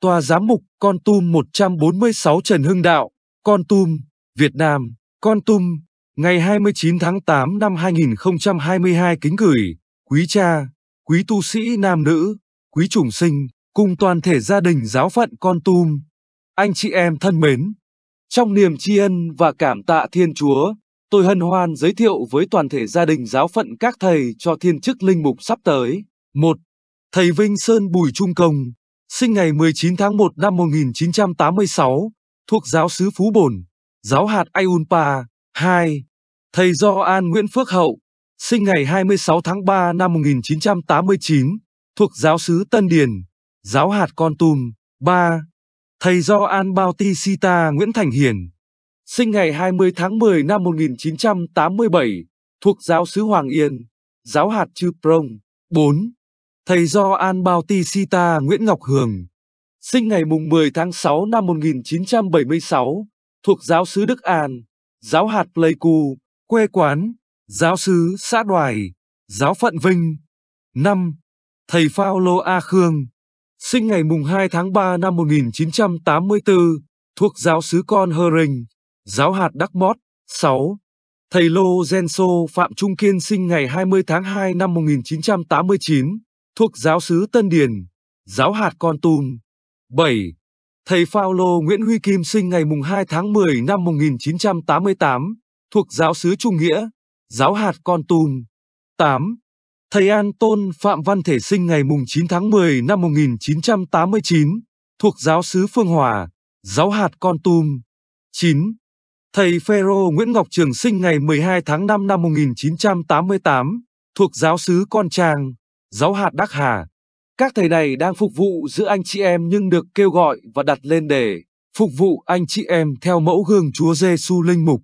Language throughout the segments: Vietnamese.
Tòa Giám mục Con Tum 146 Trần Hưng Đạo, Con Tum, Việt Nam, Con Tum, ngày 29 tháng 8 năm 2022 kính gửi, quý cha, quý tu sĩ nam nữ, quý chủng sinh, cùng toàn thể gia đình giáo phận Con Tum. Anh chị em thân mến, trong niềm tri ân và cảm tạ Thiên Chúa, tôi hân hoan giới thiệu với toàn thể gia đình giáo phận các thầy cho thiên chức linh mục sắp tới. 1. Thầy Vinh Sơn Bùi Trung Công sinh ngày 19 tháng 1 năm 1986, thuộc giáo sứ Phú Bồn, giáo hạt Ayunpa, 2. Thầy Do An Nguyễn Phước Hậu, sinh ngày 26 tháng 3 năm 1989, thuộc giáo sứ Tân Điền, giáo hạt Con Tum, 3. Thầy Do An Bao Bautista Nguyễn Thành Hiền, sinh ngày 20 tháng 10 năm 1987, thuộc giáo sứ Hoàng Yên, giáo hạt Chư Prong, 4 thầy do an Gioan Bautista Nguyễn Ngọc Hường, sinh ngày 10 tháng 6 năm 1976, thuộc giáo sứ Đức An, giáo hạt Pleiku, quê quán, giáo sứ xã Đoài, giáo phận Vinh. năm Thầy phao lô A Khương, sinh ngày 2 tháng 3 năm 1984, thuộc giáo sứ Con Hơ Rình, giáo hạt Đắc Mót. sáu Thầy Lô Genso Phạm Trung Kiên sinh ngày 20 tháng 2 năm 1989, thuộc giáo sứ Tân Điền, giáo hạt Con Tum. 7. Thầy Phaolô Nguyễn Huy Kim sinh ngày mùng 2 tháng 10 năm 1988, thuộc giáo sứ Trung Nghĩa, giáo hạt Con Tum. 8. Thầy An Tôn Phạm Văn Thể sinh ngày mùng 9 tháng 10 năm 1989, thuộc giáo sứ Phương Hòa, giáo hạt Con Tum. 9. Thầy Phêrô Nguyễn Ngọc Trường sinh ngày 12 tháng 5 năm 1988, thuộc giáo sứ Con Trang giáo hạt Đắc Hà. Các thầy này đang phục vụ giữa anh chị em nhưng được kêu gọi và đặt lên đề phục vụ anh chị em theo mẫu gương Chúa Giêsu linh mục.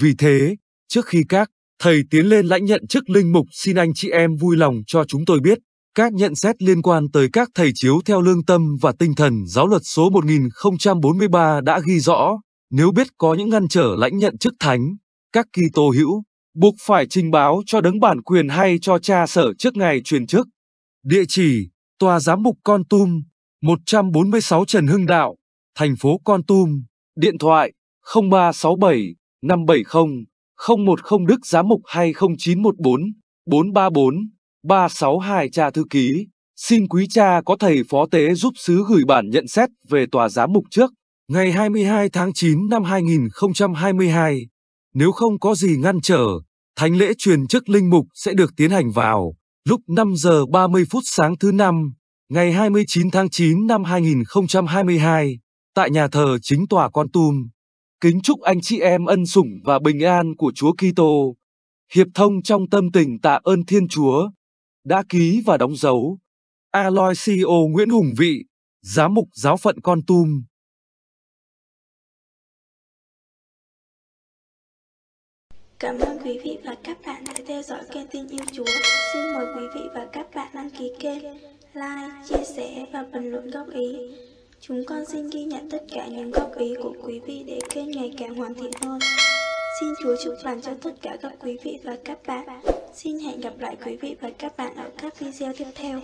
Vì thế, trước khi các thầy tiến lên lãnh nhận chức linh mục, xin anh chị em vui lòng cho chúng tôi biết các nhận xét liên quan tới các thầy chiếu theo lương tâm và tinh thần giáo luật số 1043 đã ghi rõ, nếu biết có những ngăn trở lãnh nhận chức thánh, các Kitô hữu buộc phải trình báo cho đấng bản quyền hay cho cha sở trước ngày truyền chức. Địa chỉ: Tòa giám mục Con Tum, 146 Trần Hưng Đạo, thành phố Con Tum, điện thoại 0367 570 010 Đức Giám mục hay 0914 434 362 cha thư ký. Xin quý cha có thầy phó tế giúp sứ gửi bản nhận xét về tòa giám mục trước ngày 22 tháng 9 năm 2022. Nếu không có gì ngăn trở, thánh lễ truyền chức linh mục sẽ được tiến hành vào lúc 5 giờ 30 phút sáng thứ năm, ngày 29 tháng 9 năm 2022, tại nhà thờ chính tòa Con Tum. Kính chúc anh chị em ân sủng và bình an của Chúa Kitô, hiệp thông trong tâm tình tạ ơn Thiên Chúa, đã ký và đóng dấu. Aloisio e Nguyễn Hùng Vị, Giám mục Giáo phận Con Tum Cảm ơn quý vị và các bạn đã theo dõi kênh Tin Yêu Chúa. Xin mời quý vị và các bạn đăng ký kênh, like, chia sẻ và bình luận góp ý. Chúng con xin ghi nhận tất cả những góp ý của quý vị để kênh ngày càng hoàn thiện hơn. Xin Chúa chúc lành cho tất cả các quý vị và các bạn. Xin hẹn gặp lại quý vị và các bạn ở các video tiếp theo.